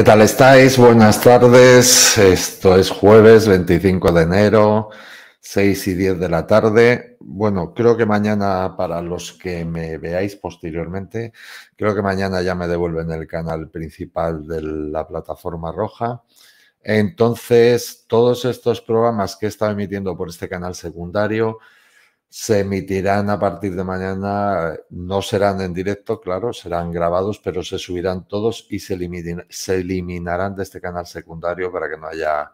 ¿Qué tal estáis? Buenas tardes. Esto es jueves 25 de enero, 6 y 10 de la tarde. Bueno, creo que mañana, para los que me veáis posteriormente, creo que mañana ya me devuelven el canal principal de la plataforma roja. Entonces, todos estos programas que he estado emitiendo por este canal secundario, se emitirán a partir de mañana, no serán en directo, claro, serán grabados, pero se subirán todos y se, eliminarán de este canal secundario para que no haya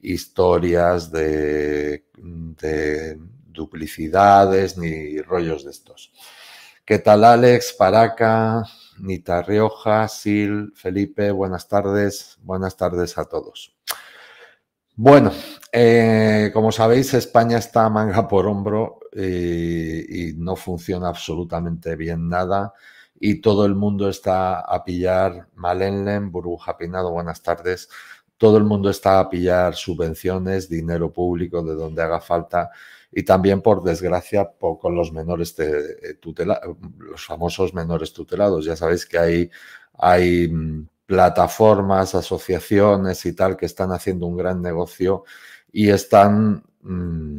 historias de, duplicidades ni rollos de estos. ¿Qué tal Alex, Paraca, Nita Rioja, Sil, Felipe? Buenas tardes, buenas tardes a todos. Bueno, eh, como sabéis, España está manga por hombro eh, y no funciona absolutamente bien nada. Y todo el mundo está a pillar Malenlen, Burbuja Pinado, buenas tardes. Todo el mundo está a pillar subvenciones, dinero público de donde haga falta y también, por desgracia, con los menores eh, tutelados los famosos menores tutelados. Ya sabéis que hay, hay mm, plataformas, asociaciones y tal que están haciendo un gran negocio y están mm,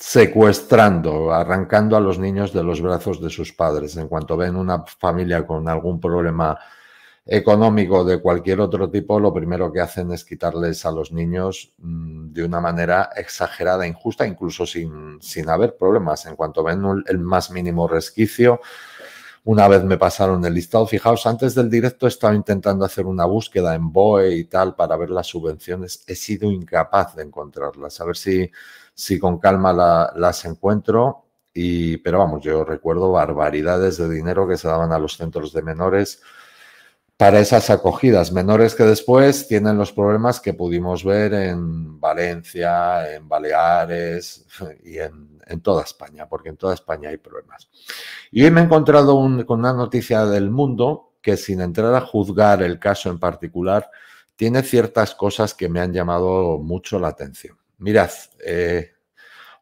secuestrando, arrancando a los niños de los brazos de sus padres. En cuanto ven una familia con algún problema económico de cualquier otro tipo, lo primero que hacen es quitarles a los niños mm, de una manera exagerada, injusta, incluso sin, sin haber problemas. En cuanto ven el más mínimo resquicio, una vez me pasaron el listado, fijaos, antes del directo estaba intentando hacer una búsqueda en BOE y tal para ver las subvenciones. He sido incapaz de encontrarlas. A ver si si con calma las encuentro. Y, pero vamos, yo recuerdo barbaridades de dinero que se daban a los centros de menores para esas acogidas, menores que después tienen los problemas que pudimos ver en Valencia, en Baleares y en, toda España, porque en toda España hay problemas. Y hoy me he encontrado con una noticia del mundo que sin entrar a juzgar el caso en particular, tiene ciertas cosas que me han llamado mucho la atención. Mirad, eh,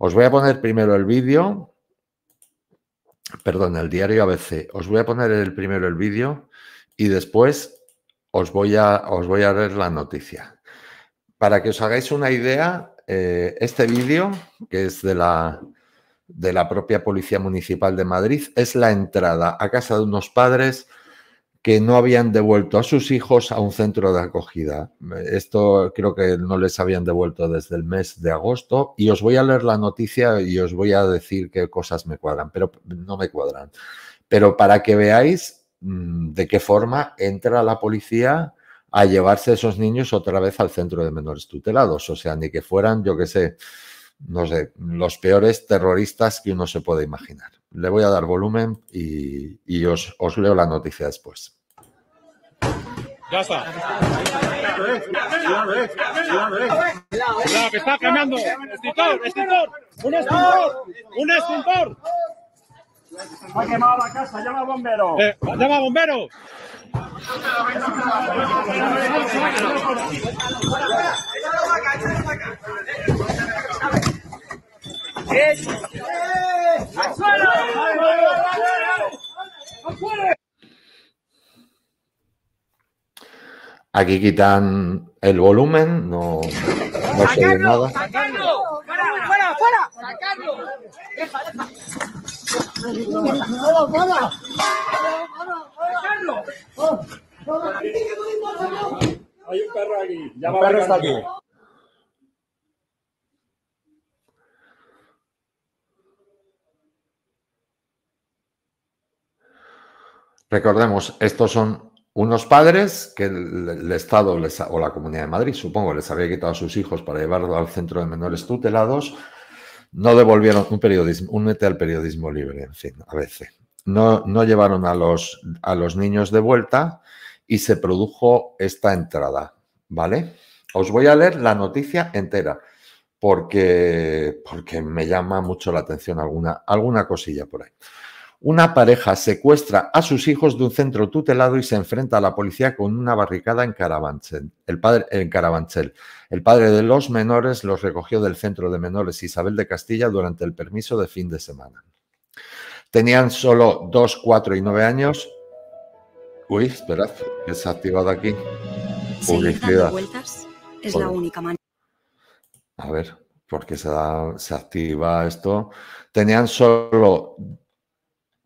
os voy a poner primero el vídeo, perdón, el diario ABC. Os voy a poner el primero el vídeo y después os voy a, os leer la noticia. Para que os hagáis una idea, eh, este vídeo, que es de la, de la propia Policía Municipal de Madrid, es la entrada a casa de unos padres que no habían devuelto a sus hijos a un centro de acogida. Esto creo que no les habían devuelto desde el mes de agosto y os voy a leer la noticia y os voy a decir qué cosas me cuadran, pero no me cuadran. Pero para que veáis mm, de qué forma entra la policía a llevarse esos niños otra vez al centro de menores tutelados, o sea, ni que fueran, yo qué sé, no sé, los peores terroristas que uno se puede imaginar. Le voy a dar volumen y, os leo la noticia después. Ya está. La que está quemando Extintor, extintor. Un extintor. Un extintor. Ha quemado la casa, llama eh, a bombero. llama a bombero. ¡Es! Aquí quitan el volumen, no, se nada. fuera! ¡Sacarlo! ¡Deja, deja! ¡Fuera, fuera! sacarlo fuera fuera Hay un perro Ya perro está aquí. Recordemos, estos son unos padres que el, Estado o la Comunidad de Madrid, supongo, les había quitado a sus hijos para llevarlo al centro de menores tutelados, no devolvieron un periodismo, únete al periodismo libre, en fin, a veces. No, no llevaron a los, a los niños de vuelta y se produjo esta entrada, ¿vale? Os voy a leer la noticia entera porque, porque me llama mucho la atención alguna, alguna cosilla por ahí. Una pareja secuestra a sus hijos de un centro tutelado y se enfrenta a la policía con una barricada en Carabanchel. El padre, en Carabanchel. El padre de los menores los recogió del centro de menores Isabel de Castilla durante el permiso de fin de semana. Tenían solo dos, cuatro y nueve años. Uy, esperad, ha activado aquí. Publicidad. es la única manera. A ver, ¿Por qué se activa esto. Tenían solo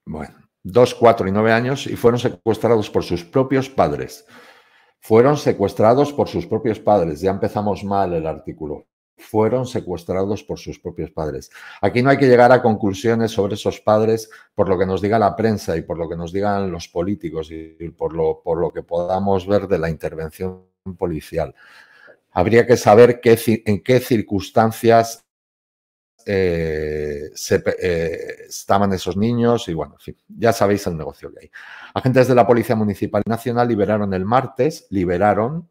bueno, dos, cuatro y nueve años y fueron secuestrados por sus propios padres. Fueron secuestrados por sus propios padres. Ya empezamos mal el artículo. Fueron secuestrados por sus propios padres. Aquí no hay que llegar a conclusiones sobre esos padres por lo que nos diga la prensa y por lo que nos digan los políticos y por lo, por lo que podamos ver de la intervención policial. Habría que saber qué, en qué circunstancias eh, eh, estaban esos niños y bueno, ya sabéis el negocio que hay. Agentes de la Policía Municipal Nacional liberaron el martes, liberaron,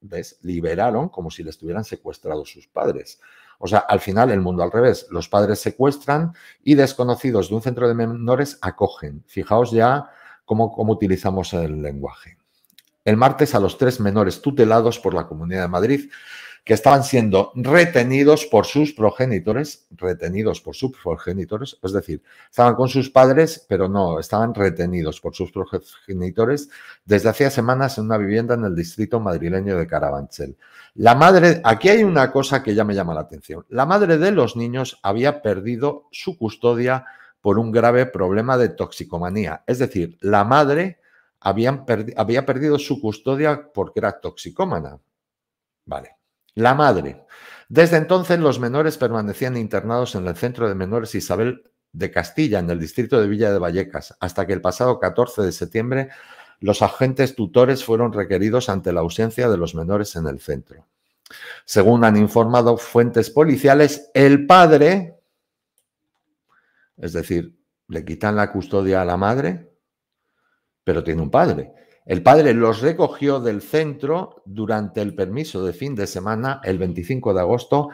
¿ves? Liberaron como si les tuvieran secuestrado sus padres. O sea, al final el mundo al revés. Los padres secuestran y desconocidos de un centro de menores acogen. Fijaos ya cómo, cómo utilizamos el lenguaje. El martes a los tres menores tutelados por la Comunidad de Madrid que estaban siendo retenidos por sus progenitores, retenidos por sus progenitores, es decir, estaban con sus padres, pero no, estaban retenidos por sus progenitores desde hacía semanas en una vivienda en el distrito madrileño de Carabanchel. La madre, aquí hay una cosa que ya me llama la atención, la madre de los niños había perdido su custodia por un grave problema de toxicomanía, es decir, la madre... había perdido su custodia porque era toxicómana. Vale la madre. Desde entonces los menores permanecían internados en el Centro de Menores Isabel de Castilla, en el distrito de Villa de Vallecas, hasta que el pasado 14 de septiembre los agentes tutores fueron requeridos ante la ausencia de los menores en el centro. Según han informado fuentes policiales, el padre, es decir, le quitan la custodia a la madre, pero tiene un padre. El padre los recogió del centro durante el permiso de fin de semana, el 25 de agosto,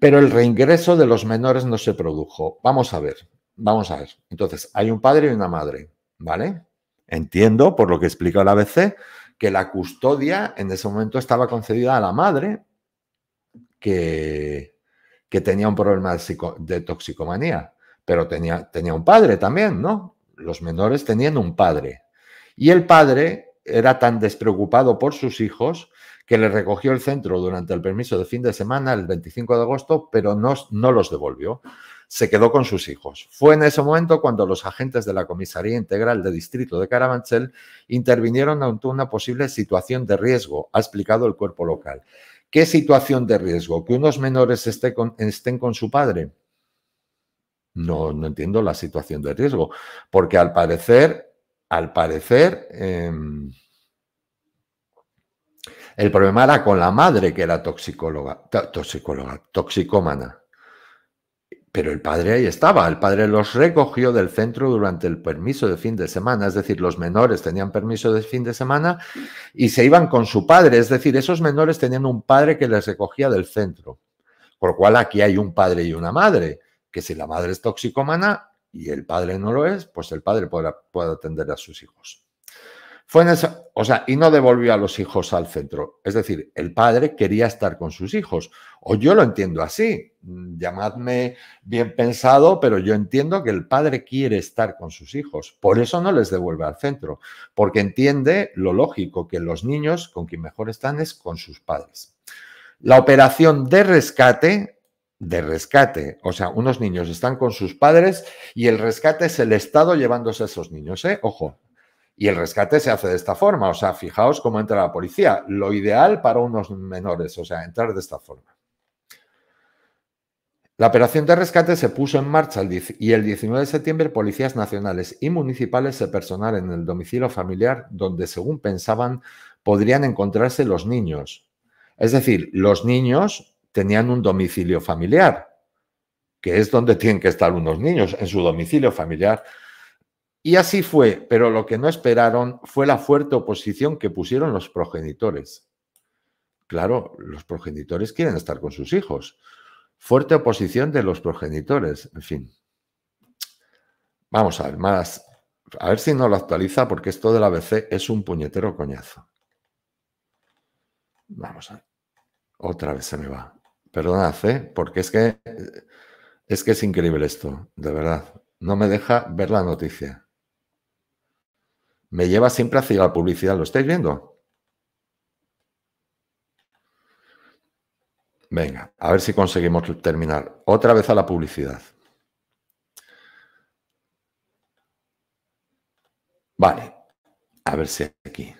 pero el reingreso de los menores no se produjo. Vamos a ver, vamos a ver. Entonces, hay un padre y una madre, ¿vale? Entiendo, por lo que explica la ABC, que la custodia en ese momento estaba concedida a la madre que, que tenía un problema de, toxicomanía, pero tenía, tenía un padre también, ¿no? Los menores tenían un padre, y el padre era tan despreocupado por sus hijos que le recogió el centro durante el permiso de fin de semana el 25 de agosto, pero no, no los devolvió. Se quedó con sus hijos. Fue en ese momento cuando los agentes de la Comisaría Integral de Distrito de Carabanchel intervinieron ante una posible situación de riesgo, ha explicado el cuerpo local. ¿Qué situación de riesgo? ¿Que unos menores estén con, estén con su padre? No, no entiendo la situación de riesgo, porque al parecer al parecer, em, el problema era con la madre, que era toxicóloga, toxicóloga, toxicómana. Pero el padre ahí estaba, el padre los recogió del centro durante el permiso de fin de semana, es decir, los menores tenían permiso de fin de semana y se iban con su padre, es decir, esos menores tenían un padre que les recogía del centro. Por lo cual aquí hay un padre y una madre, que si la madre es toxicómana, y el padre no lo es, pues el padre puede atender a sus hijos. Fue o sea, y no devolvió a los hijos al centro. Es decir, el padre quería estar con sus hijos. O yo lo entiendo así. Llamadme bien pensado, pero yo entiendo que el padre quiere estar con sus hijos. Por eso no les devuelve al centro. Porque entiende lo lógico que los niños con quien mejor están es con sus padres. La operación de rescate de rescate. O sea, unos niños están con sus padres y el rescate es el Estado llevándose a esos niños, ¿eh? Ojo. Y el rescate se hace de esta forma. O sea, fijaos cómo entra la policía. Lo ideal para unos menores, o sea, entrar de esta forma. La operación de rescate se puso en marcha el y el 19 de septiembre policías nacionales y municipales se personaron en el domicilio familiar donde, según pensaban, podrían encontrarse los niños. Es decir, los niños tenían un domicilio familiar, que es donde tienen que estar unos niños, en su domicilio familiar. Y así fue, pero lo que no esperaron fue la fuerte oposición que pusieron los progenitores. Claro, los progenitores quieren estar con sus hijos. Fuerte oposición de los progenitores, en fin. Vamos a ver, más. A ver si no lo actualiza, porque esto de la ABC es un puñetero coñazo. Vamos a ver. Otra vez se me va. Perdonad, ¿eh? porque es que, es que es increíble esto, de verdad. No me deja ver la noticia. Me lleva siempre hacia la publicidad, ¿lo estáis viendo? Venga, a ver si conseguimos terminar. Otra vez a la publicidad. Vale, a ver si aquí.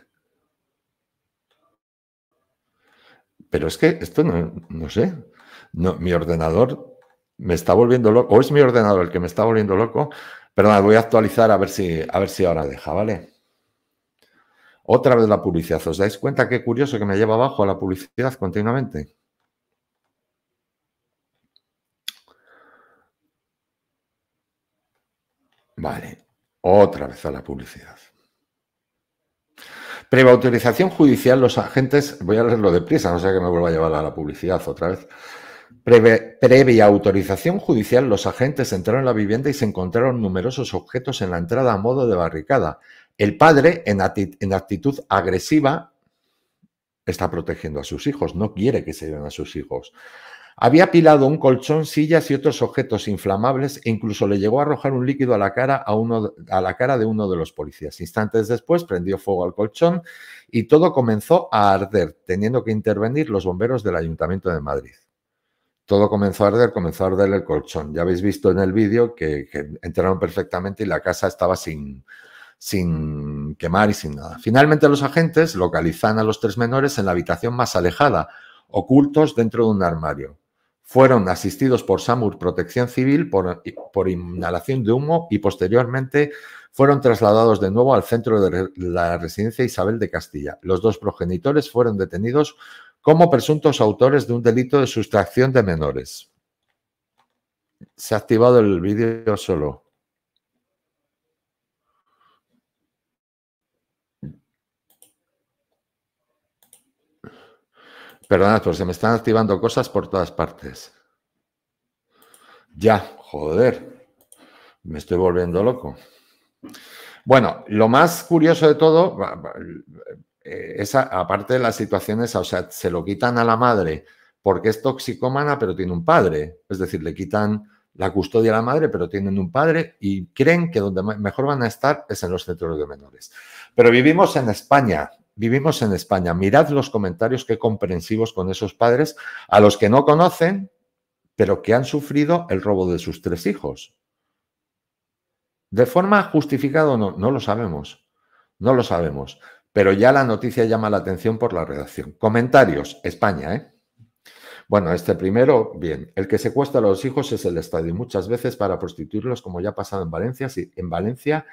pero es que esto no, no sé. No, mi ordenador me está volviendo loco. O es mi ordenador el que me está volviendo loco. Pero nada, voy a actualizar a ver si, a ver si ahora deja, ¿vale? Otra vez la publicidad. ¿Os dais cuenta qué curioso que me lleva abajo a la publicidad continuamente? Vale, otra vez a la publicidad. Previa autorización judicial, los agentes, voy a leerlo deprisa, no sé que me vuelva a llevar a la publicidad otra vez. Previa, autorización judicial, los agentes entraron en la vivienda y se encontraron numerosos objetos en la entrada a modo de barricada. El padre, en, en actitud agresiva, está protegiendo a sus hijos, no quiere que se lleven a sus hijos. Había apilado un colchón, sillas y otros objetos inflamables e incluso le llegó a arrojar un líquido a la cara, a uno, a la cara de uno de los policías. Instantes después prendió fuego al colchón y todo comenzó a arder, teniendo que intervenir los bomberos del Ayuntamiento de Madrid. Todo comenzó a arder, comenzó a arder el colchón. Ya habéis visto en el vídeo que, entraron perfectamente y la casa estaba sin, sin quemar y sin nada. Finalmente los agentes localizan a los tres menores en la habitación más alejada, ocultos dentro de un armario fueron asistidos por SAMUR Protección Civil por, inhalación de humo y posteriormente fueron trasladados de nuevo al centro de la residencia Isabel de Castilla. Los dos progenitores fueron detenidos como presuntos autores de un delito de sustracción de menores. Se ha activado el vídeo solo. Perdona, pero se me están activando cosas por todas partes. Ya, joder, me estoy volviendo loco. Bueno, lo más curioso de todo, eh, aparte de las situaciones, o sea, se lo quitan a la madre porque es toxicómana, pero tiene un padre. Es decir, le quitan la custodia a la madre, pero tienen un padre y creen que donde mejor van a estar es en los centros de menores. Pero vivimos en España, vivimos en España. Mirad los comentarios que comprensivos con esos padres a los que no conocen, pero que han sufrido el robo de sus tres hijos. ¿De forma justificada o no? No lo sabemos. No lo sabemos. Pero ya la noticia llama la atención por la redacción. Comentarios. España, ¿eh? Bueno, este primero, bien. El que secuestra a los hijos es el Estado y muchas veces para prostituirlos, como ya ha pasado en Valencia, sí, en Valencia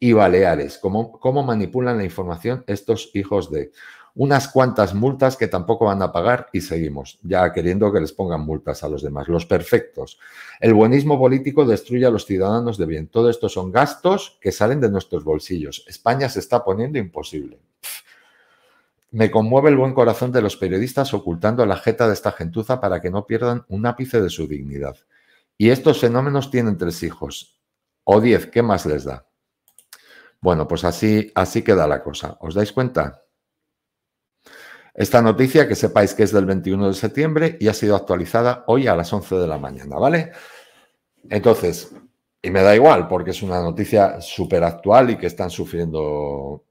y Baleares. ¿Cómo, cómo manipulan la información estos hijos de unas cuantas multas que tampoco van a pagar y seguimos, ya queriendo que les pongan multas a los demás, los perfectos. El buenismo político destruye a los ciudadanos de bien. Todo esto son gastos que salen de nuestros bolsillos. España se está poniendo imposible. Me conmueve el buen corazón de los periodistas ocultando la jeta de esta gentuza para que no pierdan un ápice de su dignidad. Y estos fenómenos tienen tres hijos, o diez, ¿qué más les da? Bueno, pues así, así queda la cosa. ¿Os dais cuenta? Esta noticia, que sepáis que es del 21 de septiembre y ha sido actualizada hoy a las 11 de la mañana, ¿vale? Entonces, y me da igual, porque es una noticia súper actual y que están sufriendo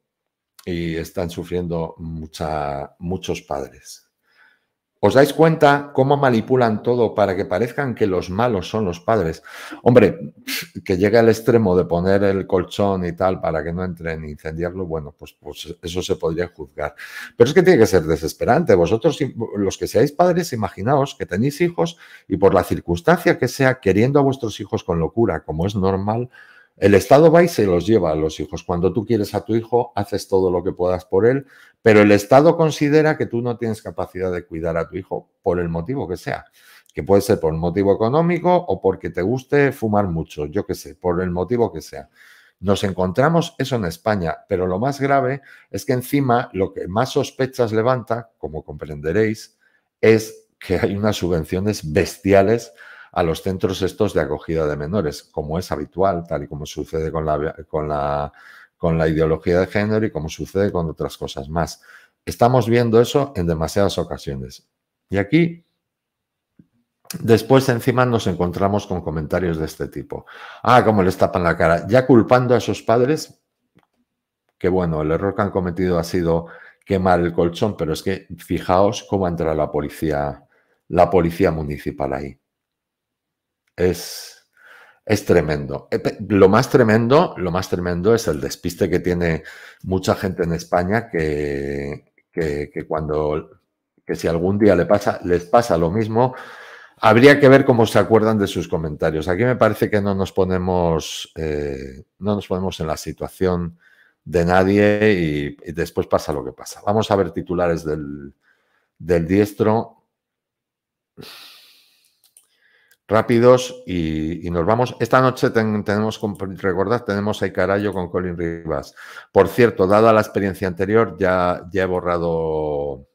y están sufriendo muchos padres. ¿Os dais cuenta cómo manipulan todo para que parezcan que los malos son los padres? Hombre, que llega al extremo de poner el colchón y tal para que no entren, incendiarlo, bueno, pues, pues eso se podría juzgar. Pero es que tiene que ser desesperante. Vosotros, los que seáis padres, imaginaos que tenéis hijos y por la circunstancia que sea, queriendo a vuestros hijos con locura, como es normal, el Estado va y se los lleva a los hijos. Cuando tú quieres a tu hijo, haces todo lo que puedas por él, pero el Estado considera que tú no tienes capacidad de cuidar a tu hijo por el motivo que sea, que puede ser por motivo económico o porque te guste fumar mucho, yo qué sé, por el motivo que sea. Nos encontramos eso en España, pero lo más grave es que encima lo que más sospechas levanta, como comprenderéis, es que hay unas subvenciones bestiales a los centros estos de acogida de menores, como es habitual, tal y como sucede con la, con la, con la ideología de género y como sucede con otras cosas más. Estamos viendo eso en demasiadas ocasiones. Y aquí Después encima nos encontramos con comentarios de este tipo. Ah, cómo les tapan la cara. Ya culpando a esos padres, que bueno, el error que han cometido ha sido quemar el colchón, pero es que fijaos cómo entra la policía, la policía municipal ahí. Es, es tremendo. Eh, lo más tremendo, lo más tremendo es el despiste que tiene mucha gente en España que, cuando que si algún día le pasa, les pasa lo mismo, habría que ver cómo se acuerdan de sus comentarios. Aquí me parece que no nos ponemos, eh, no nos ponemos en la situación de nadie y, y, después pasa lo que pasa. Vamos a ver titulares del, del diestro rápidos y, y, nos vamos. Esta noche tenemos, recordad, tenemos a Icarayo con Colin Rivas. Por cierto, dada la experiencia anterior, ya, ya he borrado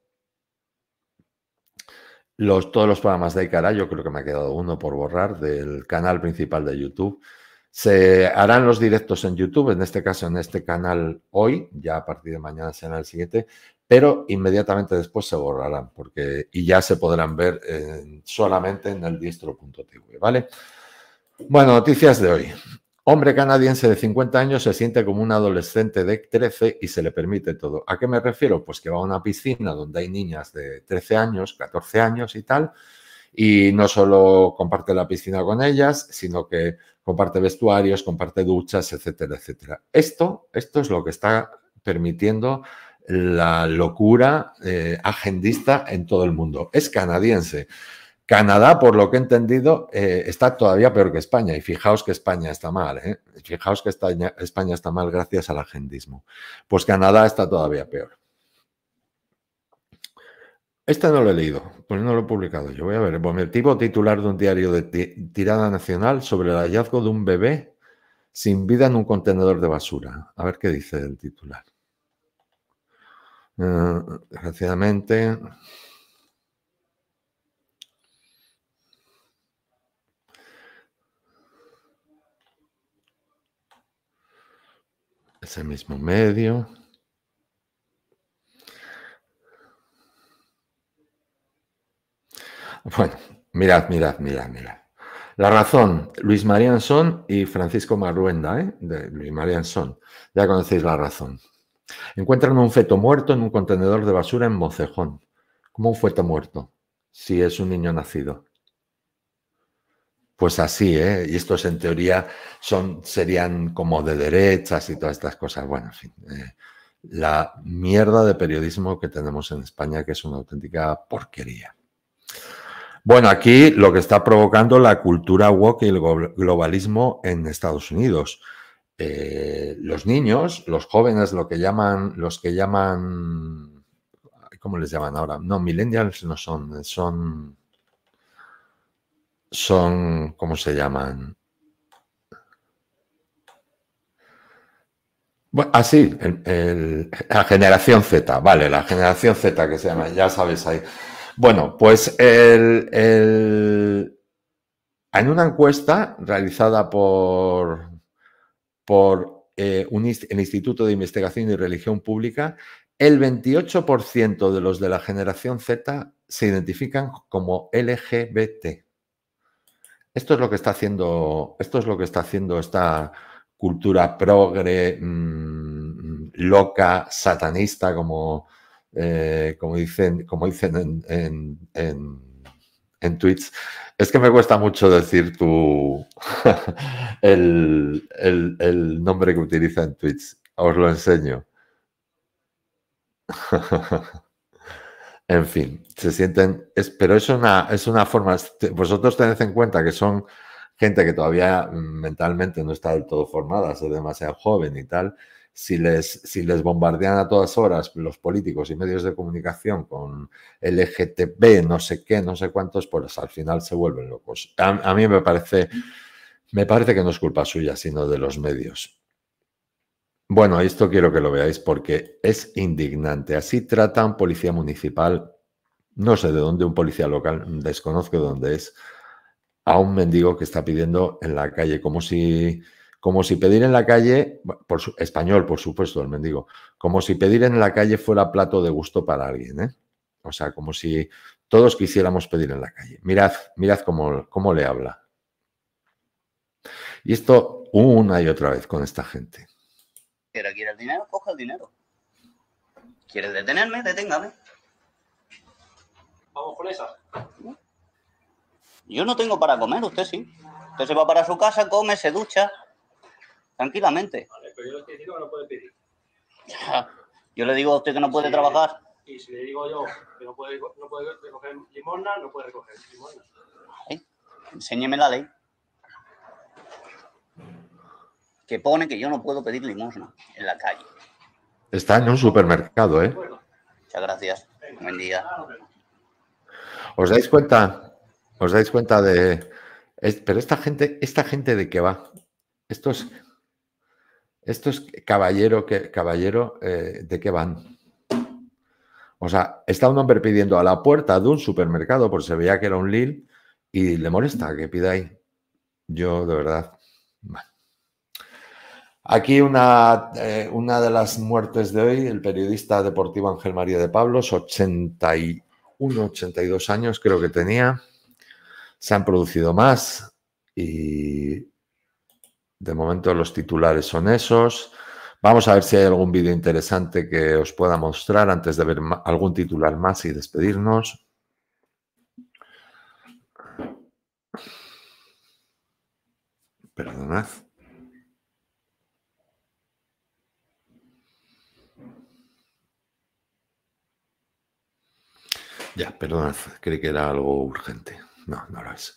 los, todos los programas de Icarayo, creo que me ha quedado uno por borrar, del canal principal de YouTube. Se harán los directos en YouTube, en este caso en este canal hoy, ya a partir de mañana será el siguiente, pero inmediatamente después se borrarán porque, y ya se podrán ver solamente en el diestro.tv, ¿vale? Bueno, noticias de hoy. Hombre canadiense de 50 años se siente como un adolescente de 13 y se le permite todo. ¿A qué me refiero? Pues que va a una piscina donde hay niñas de 13 años, 14 años y tal, y no solo comparte la piscina con ellas, sino que comparte vestuarios, comparte duchas, etcétera, etcétera. Esto, esto es lo que está permitiendo la locura eh, agendista en todo el mundo. Es canadiense. Canadá, por lo que he entendido, eh, está todavía peor que España. Y fijaos que España está mal. ¿eh? Fijaos que España está mal gracias al agendismo. Pues Canadá está todavía peor. Este no lo he leído, pues no lo he publicado. Yo voy a ver, el tipo titular de un diario de tirada nacional sobre el hallazgo de un bebé sin vida en un contenedor de basura. A ver qué dice el titular. Eh, desgraciadamente. Ese mismo medio. Bueno, mirad, mirad, mirad, mirad. La razón, Luis Marianson son y Francisco Marruenda, ¿eh? de Luis María son Ya conocéis la razón. Encuentran un feto muerto en un contenedor de basura en Mocejón. ¿Cómo un feto muerto? Si es un niño nacido. Pues así, ¿eh? Y estos en teoría son, serían como de derechas y todas estas cosas. Bueno, eh, la mierda de periodismo que tenemos en España, que es una auténtica porquería. Bueno, aquí lo que está provocando la cultura woke y el globalismo en Estados Unidos. Eh, los niños, los jóvenes, lo que llaman, los que llaman, ¿cómo les llaman ahora? No, millennials no son, son, son, ¿cómo se llaman? Bueno, así, ah, la generación Z, vale, la generación Z que se llama, ya sabes ahí. Bueno, pues en una encuesta realizada por, por eh, el Instituto de Investigación y Religión Pública, el 28% de los de la generación Z se identifican como LGBT. Esto es lo que está haciendo, esto es lo que está haciendo esta cultura progre, mm, loca, satanista, como, eh, como dicen, como dicen en, en, en, tweets, es que me cuesta mucho decir tu el, nombre que utiliza en tweets. Os lo enseño. en fin, se sienten. Es, pero es una, es una forma. Vosotros tened en cuenta que son gente que todavía mm, mentalmente no está del todo formada, es demasiado joven y tal si les, si les bombardean a todas horas los políticos y medios de comunicación con LGTB, no sé qué, no sé cuántos, pues al final se vuelven locos. A, mí me parece, me parece que no es culpa suya, sino de los medios. Bueno, esto quiero que lo veáis porque es indignante. Así trata un policía municipal, no sé de dónde, un policía local, desconozco dónde es, a un mendigo que está pidiendo en la calle, como si como si pedir en la calle, por español, por supuesto, el mendigo, como si pedir en la calle fuera plato de gusto para alguien, ¿eh? O sea, como si todos quisiéramos pedir en la calle. Mirad, mirad cómo, cómo le habla. Y esto una y otra vez con esta gente. Pero el dinero, coja el dinero. ¿Quieres detenerme? Deténgame. Vamos con esa. Yo no tengo para comer, usted sí. Usted se va para su casa, come, se ducha, tranquilamente. Vale, pero yo le estoy no puede pedir. Ah, yo le digo a usted que no puede trabajar. Y si le digo yo que no puede, no recoger limosna, no puede recoger limosna. Enséñeme la ley. Que pone que yo no puedo pedir limosna en la calle. Está en un supermercado, ¿eh? Muchas gracias. Buen día. ¿Os dais cuenta? ¿Os dais cuenta de...? pero esta gente, esta gente de qué va? Estos esto caballero, que, caballero eh, ¿de qué van? O sea, está un hombre pidiendo a la puerta de un supermercado, por se veía que era un Lil, y le molesta que pida ahí. Yo, de verdad. Aquí una, eh, una, de las muertes de hoy, el periodista deportivo Ángel María de Pablos, 81, 82 años creo que tenía. Se han producido más y de momento los titulares son esos. Vamos a ver si hay algún vídeo interesante que os pueda mostrar antes de ver algún titular más y despedirnos. Perdonad. Ya, perdonad, creí que era algo urgente. No, no lo es.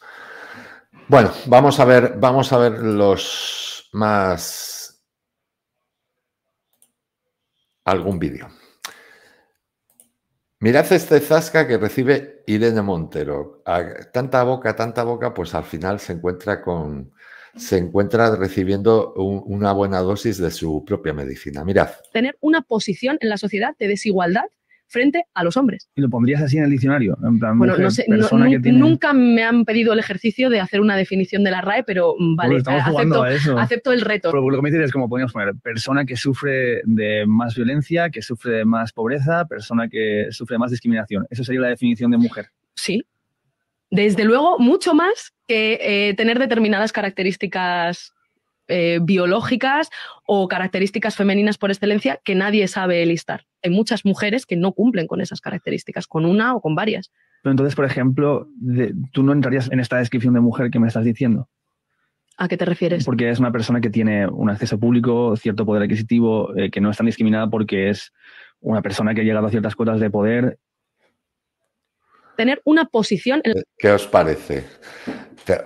Bueno, vamos a ver, vamos a ver los más algún vídeo. Mirad este zasca que recibe Irene Montero. tanta boca, tanta boca, pues al final se encuentra con, se encuentra recibiendo una buena dosis de su propia medicina. Mirad. Tener una posición en la sociedad de desigualdad frente a los hombres. ¿Y lo pondrías así en el diccionario? bueno, nunca me han pedido el ejercicio de hacer una definición de la RAE, pero mm, pues vale, acepto, el reto. lo que me dices es como podríamos poner persona que sufre de más violencia, que sufre de más pobreza, persona que sufre de más discriminación. Eso sería la definición de mujer. Sí, desde luego, mucho más que eh, tener determinadas características eh, biológicas o características femeninas por excelencia que nadie sabe listar. Hay muchas mujeres que no cumplen con esas características, con una o con varias. Pero entonces, por ejemplo, tú no entrarías en esta descripción de mujer que me estás diciendo. ¿A qué te refieres? Porque es una persona que tiene un acceso público, cierto poder adquisitivo, eh, que no es tan discriminada porque es una persona que ha llegado a ciertas cuotas de poder. Tener una posición. ¿Qué os parece?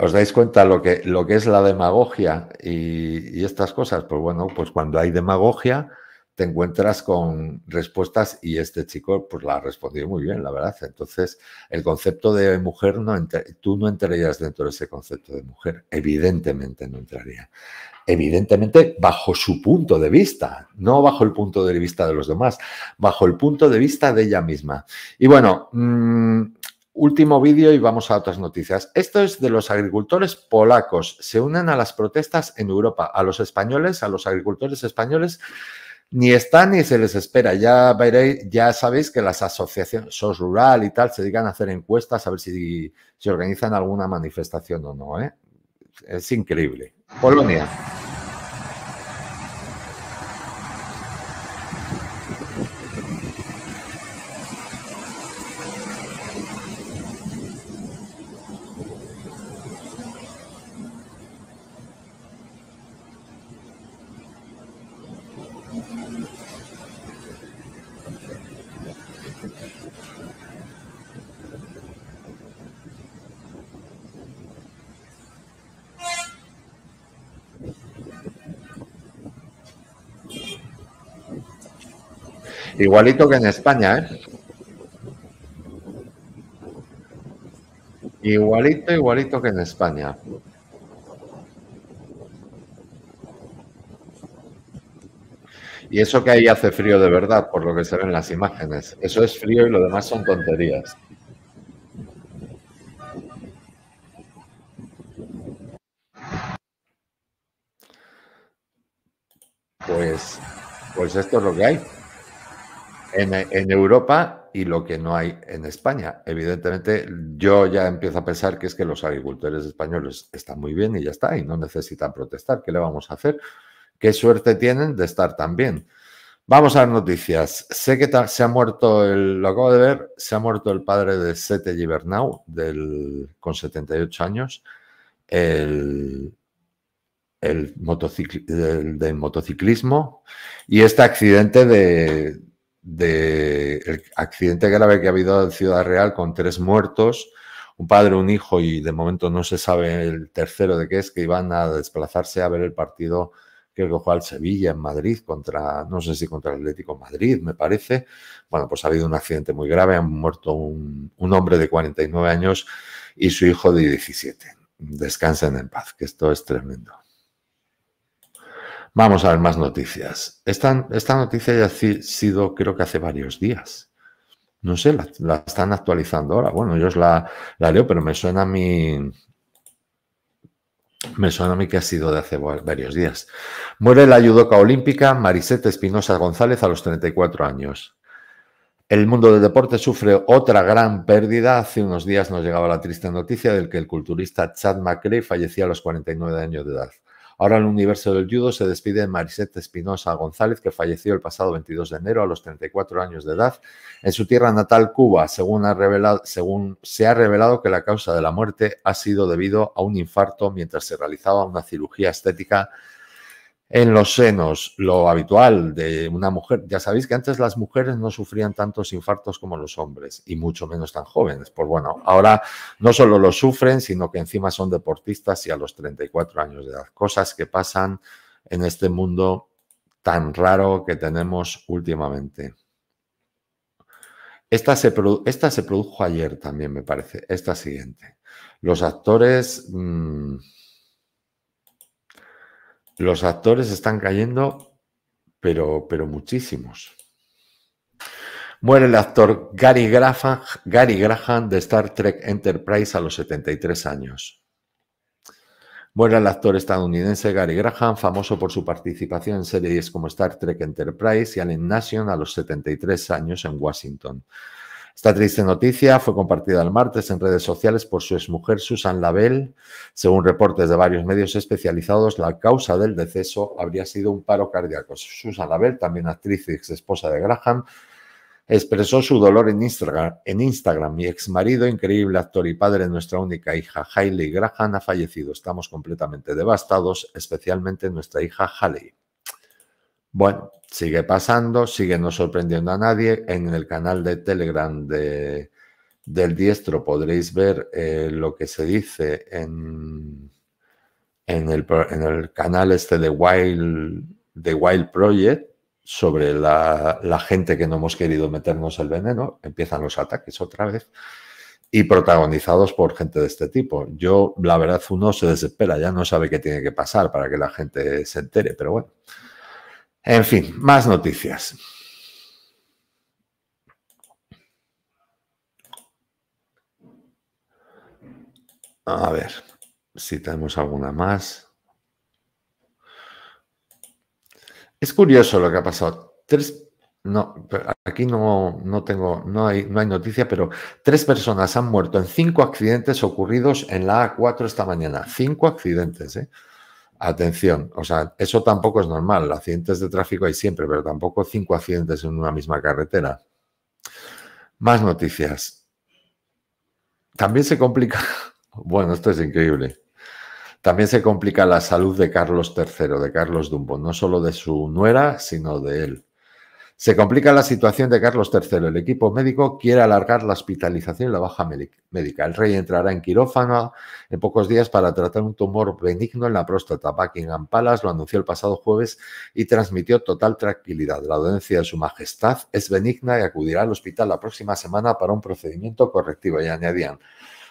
¿Os dais cuenta lo que, lo que es la demagogia y, estas cosas? Pues bueno, pues cuando hay demagogia te encuentras con respuestas y este chico pues la ha respondido muy bien, la verdad. Entonces, el concepto de mujer, no tú no entrarías dentro de ese concepto de mujer, evidentemente no entraría. Evidentemente bajo su punto de vista, no bajo el punto de vista de los demás, bajo el punto de vista de ella misma. Y bueno, mm, Último vídeo y vamos a otras noticias. Esto es de los agricultores polacos. Se unen a las protestas en Europa. A los españoles, a los agricultores españoles, ni están ni se les espera. Ya veréis, ya sabéis que las asociaciones SOS Rural y tal se dedican a hacer encuestas a ver si, se organizan alguna manifestación o no. ¿eh? Es increíble. Polonia. Igualito que en España, ¿eh? Igualito, igualito que en España. Y eso que ahí hace frío de verdad, por lo que se ven las imágenes. Eso es frío y lo demás son tonterías. Pues, pues esto es lo que hay en, Europa y lo que no hay en España. Evidentemente, yo ya empiezo a pensar que es que los agricultores españoles están muy bien y ya está, y no necesitan protestar. ¿Qué le vamos a hacer? Qué suerte tienen de estar tan bien. Vamos a las noticias. Sé que se ha muerto, el, lo acabo de ver, se ha muerto el padre de Sete Gibernau, con 78 años, el, el, motociclismo, y este accidente de, del el accidente grave que ha habido en Ciudad Real con tres muertos, un padre, un hijo y de momento no se sabe el tercero de qué es, que iban a desplazarse a ver el partido que juega al Sevilla en Madrid contra, no sé si contra el Atlético Madrid, me parece. Bueno, pues ha habido un accidente muy grave, han muerto un, un hombre de 49 años y su hijo de 17. Descansen en paz, que esto es tremendo. Vamos a ver más noticias. Esta, esta noticia ya ha sido, creo que hace varios días. No sé, la, están actualizando ahora. Bueno, yo la, la leo, pero me suena a mí. Me suena a mí que ha sido de hace varios días. Muere la judoca olímpica Marisette Espinosa González a los 34 años. El mundo del deporte sufre otra gran pérdida. Hace unos días nos llegaba la triste noticia del que el culturista Chad McRae fallecía a los 49 años de edad. Ahora el universo del judo se despide de Marisette Espinosa González, que falleció el pasado 22 de enero a los 34 años de edad en su tierra natal, Cuba, según, según se ha revelado que la causa de la muerte ha sido debido a un infarto mientras se realizaba una cirugía estética en los senos, lo habitual de una mujer. Ya sabéis que antes las mujeres no sufrían tantos infartos como los hombres, y mucho menos tan jóvenes. Pues bueno, ahora no solo lo sufren, sino que encima son deportistas y a los 34 años de edad. Cosas que pasan en este mundo tan raro que tenemos últimamente. Esta se, produjo ayer también, me parece. Esta siguiente. Los actores... Mm, los actores están cayendo, pero, pero muchísimos. Muere el actor Gary Graham, de Star Trek Enterprise a los 73 años. Muere el actor estadounidense Gary Graham, famoso por su participación en series como Star Trek Enterprise y Alien Nation a los 73 años en Washington. Esta triste noticia fue compartida el martes en redes sociales por su exmujer Susan Label. Según reportes de varios medios especializados, la causa del deceso habría sido un paro cardíaco. Susan Label, también actriz y ex esposa de Graham, expresó su dolor en Instagram. mi exmarido, increíble actor y padre de nuestra única hija, Hailey Graham, ha fallecido. Estamos completamente devastados, especialmente nuestra hija Haley. Bueno, sigue pasando, sigue no sorprendiendo a nadie. En el canal de Telegram de, del diestro podréis ver eh, lo que se dice en, en, el, en el canal este de Wild, de Wild Project sobre la, la gente que no hemos querido meternos el veneno. Empiezan los ataques otra vez y protagonizados por gente de este tipo. Yo, la verdad, uno se desespera, ya no sabe qué tiene que pasar para que la gente se entere, pero bueno. En fin, más noticias. A ver si tenemos alguna más. Es curioso lo que ha pasado. Tres, no, aquí no, no tengo, no hay, no hay noticia, pero tres personas han muerto en cinco accidentes ocurridos en la A4 esta mañana. Cinco accidentes, ¿eh? Atención, o sea, eso tampoco es normal. Accidentes de tráfico hay siempre, pero tampoco cinco accidentes en una misma carretera. Más noticias. También se complica, bueno, esto es increíble. También se complica la salud de Carlos III, de Carlos Dumbo, no solo de su nuera, sino de él. Se complica la situación de Carlos III. El equipo médico quiere alargar la hospitalización y la baja médica. El rey entrará en quirófano en pocos días para tratar un tumor benigno en la próstata. Buckingham Palace lo anunció el pasado jueves y transmitió total tranquilidad. La dolencia de su majestad es benigna y acudirá al hospital la próxima semana para un procedimiento correctivo. Y añadían,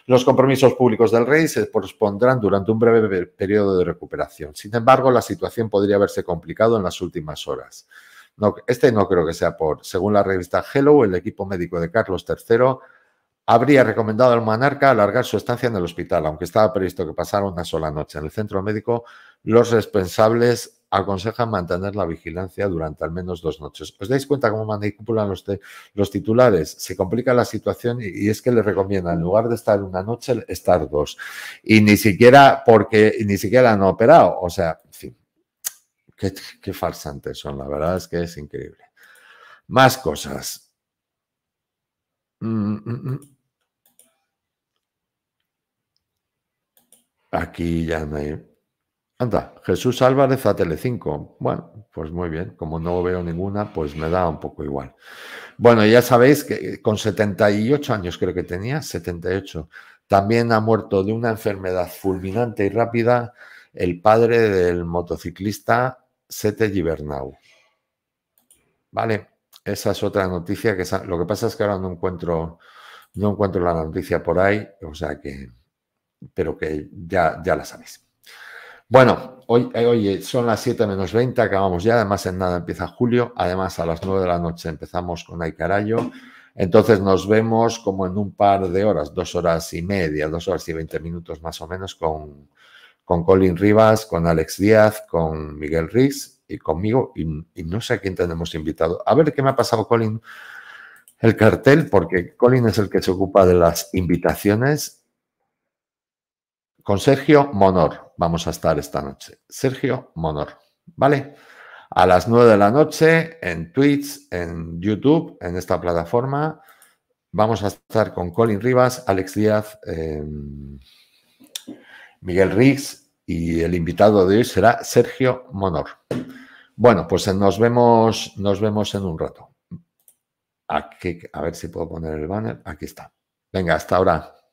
los compromisos públicos del rey se pospondrán durante un breve periodo de recuperación. Sin embargo, la situación podría haberse complicado en las últimas horas. No, este no creo que sea por. Según la revista Hello, el equipo médico de Carlos III habría recomendado al monarca alargar su estancia en el hospital, aunque estaba previsto que pasara una sola noche. En el centro médico, los responsables aconsejan mantener la vigilancia durante al menos dos noches. ¿Os dais cuenta cómo manipulan los, los titulares? Se complica la situación y, es que les recomienda, en lugar de estar una noche, estar dos. Y ni siquiera porque ni siquiera han operado. O sea, qué, farsantes son, la verdad es que es increíble. Más cosas. Mm, mm, mm, Aquí ya me... Anda, Jesús Álvarez a Telecinco. Bueno, pues muy bien. Como no veo ninguna, pues me da un poco igual. Bueno, ya sabéis que eh, con 78 años creo que tenía, 78, también ha muerto de una enfermedad fulminante y rápida el padre del motociclista Sete Gibernau. Vale, esa es otra noticia que lo que pasa es que ahora no encuentro no encuentro la noticia por ahí, o sea que pero que ya, ya la sabéis. Bueno, hoy, eh, oye, son las 7 menos 20, acabamos ya, además en nada empieza julio, además a las 9 de la noche empezamos con Carayo. entonces nos vemos como en un par de horas, dos horas y media, dos horas y 20 minutos más o menos con, con Colin Rivas, con Alex Díaz, con Miguel Riz y conmigo, y, no sé a quién tenemos invitado. A ver qué me ha pasado Colin el cartel, porque Colin es el que se ocupa de las invitaciones. Con Sergio Monor vamos a estar esta noche. Sergio Monor, ¿vale? A las nueve de la noche en Twitch, en YouTube, en esta plataforma. Vamos a estar con Colin Rivas, Alex Díaz. Em, Miguel Riggs y el invitado de hoy será Sergio Monor. Bueno, pues nos vemos, nos vemos en un rato. a ver si puedo poner el banner. Aquí está. Venga, hasta ahora.